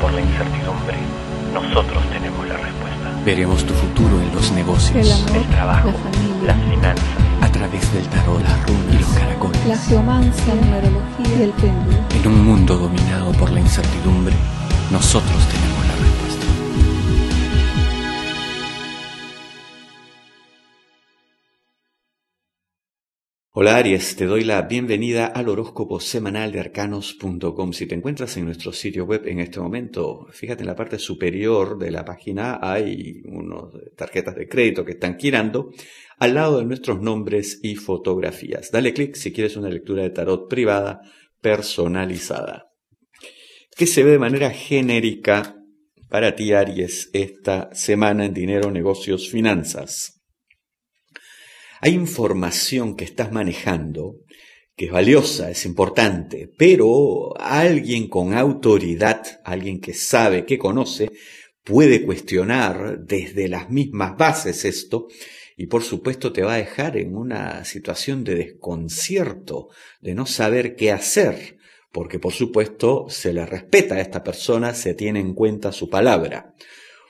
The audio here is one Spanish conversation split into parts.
por la incertidumbre, nosotros tenemos la respuesta. Veremos tu futuro en los negocios, el, trabajo, la las finanzas, a través del tarot, las runas y los caracoles, la geomancia, la numerología y el péndulo. En un mundo dominado por la incertidumbre, nosotros tenemos Hola Aries, te doy la bienvenida al horóscopo semanal de arcanos.com. Si te encuentras en nuestro sitio web en este momento, fíjate en la parte superior de la página hay unas tarjetas de crédito que están girando al lado de nuestros nombres y fotografías. Dale clic si quieres una lectura de tarot privada personalizada. ¿Qué se ve de manera genérica para ti Aries esta semana en dinero, negocios, finanzas? Hay información que estás manejando que es valiosa, es importante, pero alguien con autoridad, alguien que sabe, que conoce, puede cuestionar desde las mismas bases esto y por supuesto te va a dejar en una situación de desconcierto, de no saber qué hacer, porque por supuesto se le respeta a esta persona, se tiene en cuenta su palabra.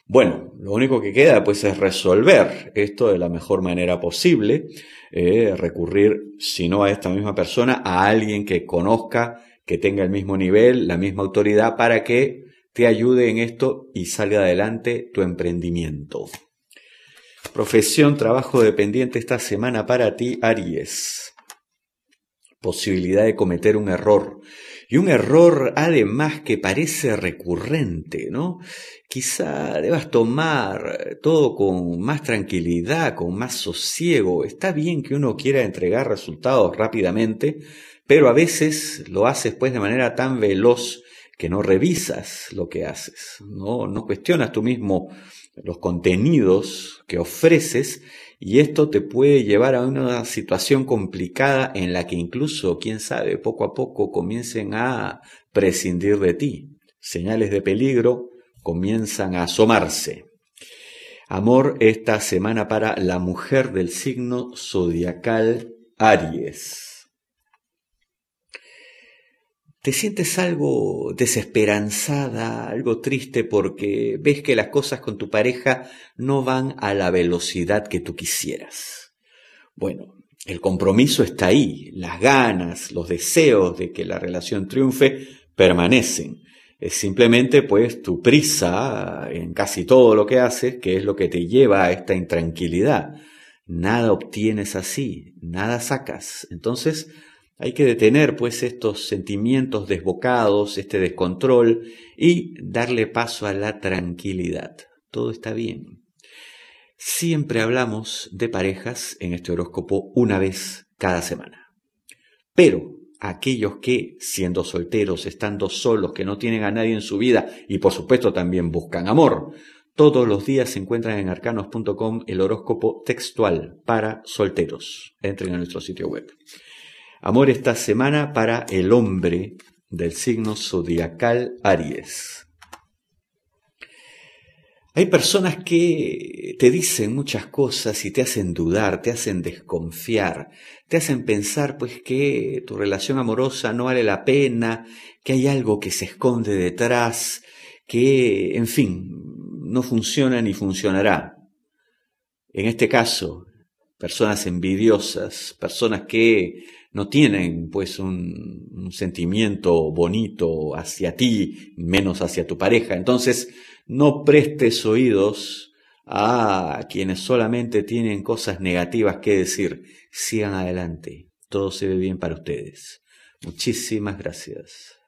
Bueno, lo único que queda pues es resolver esto de la mejor manera posible, eh, recurrir, si no a esta misma persona, a alguien que conozca, que tenga el mismo nivel, la misma autoridad, para que te ayude en esto y salga adelante tu emprendimiento. Profesión, trabajo dependiente esta semana para ti, Aries. Posibilidad de cometer un error. Y un error además que parece recurrente, ¿no? Quizá debas tomar todo con más tranquilidad, con más sosiego. Está bien que uno quiera entregar resultados rápidamente, pero a veces lo haces pues de manera tan veloz que no revisas lo que haces, no, no cuestionas tú mismo los contenidos que ofreces y esto te puede llevar a una situación complicada en la que incluso, quién sabe, poco a poco comiencen a prescindir de ti. Señales de peligro comienzan a asomarse. Amor esta semana para la mujer del signo zodiacal Aries te sientes algo desesperanzada, algo triste porque ves que las cosas con tu pareja no van a la velocidad que tú quisieras. Bueno, el compromiso está ahí, las ganas, los deseos de que la relación triunfe permanecen. Es simplemente pues tu prisa en casi todo lo que haces que es lo que te lleva a esta intranquilidad. Nada obtienes así, nada sacas. Entonces, hay que detener pues estos sentimientos desbocados, este descontrol y darle paso a la tranquilidad. Todo está bien. Siempre hablamos de parejas en este horóscopo una vez cada semana. Pero aquellos que, siendo solteros, estando solos, que no tienen a nadie en su vida y por supuesto también buscan amor, todos los días se encuentran en arcanos.com el horóscopo textual para solteros. Entren a nuestro sitio web. Amor esta semana para el hombre del signo zodiacal Aries. Hay personas que te dicen muchas cosas y te hacen dudar, te hacen desconfiar, te hacen pensar pues que tu relación amorosa no vale la pena, que hay algo que se esconde detrás, que en fin, no funciona ni funcionará. En este caso, personas envidiosas, personas que no tienen pues un, un, sentimiento bonito hacia ti, menos hacia tu pareja. Entonces, no prestes oídos a quienes solamente tienen cosas negativas que decir. Sigan adelante. Todo se ve bien para ustedes. Muchísimas gracias.